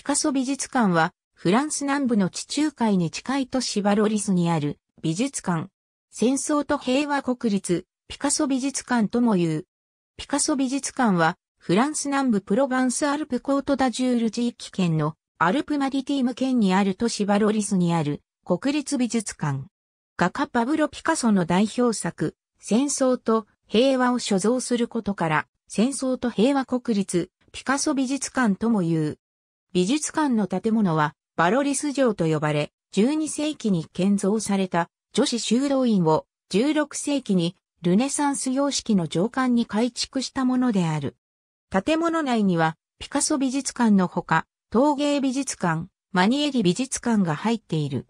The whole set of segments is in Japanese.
ピカソ美術館は、フランス南部の地中海に近い都市バロリスにある美術館。戦争と平和国立、ピカソ美術館とも言う。ピカソ美術館は、フランス南部プロヴァンスアルプコートダジュール地域圏のアルプマディティーム県にある都市バロリスにある国立美術館。画家パブロ・ピカソの代表作、戦争と平和を所蔵することから、戦争と平和国立、ピカソ美術館とも言う。美術館の建物はバロリス城と呼ばれ、12世紀に建造された女子修道院を16世紀にルネサンス様式の上官に改築したものである。建物内にはピカソ美術館のほか、陶芸美術館、マニエリ美術館が入っている。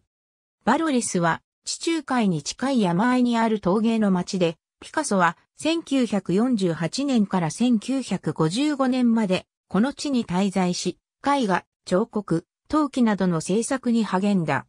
バロリスは地中海に近い山あいにある陶芸の町で、ピカソは1948年から1955年までこの地に滞在し、絵画、彫刻、陶器などの制作に励んだ。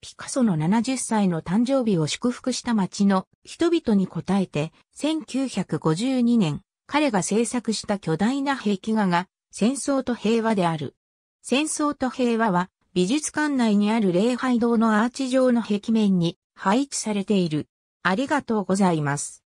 ピカソの70歳の誕生日を祝福した町の人々に応えて、1952年、彼が制作した巨大な壁画が、戦争と平和である。戦争と平和は、美術館内にある礼拝堂のアーチ状の壁面に配置されている。ありがとうございます。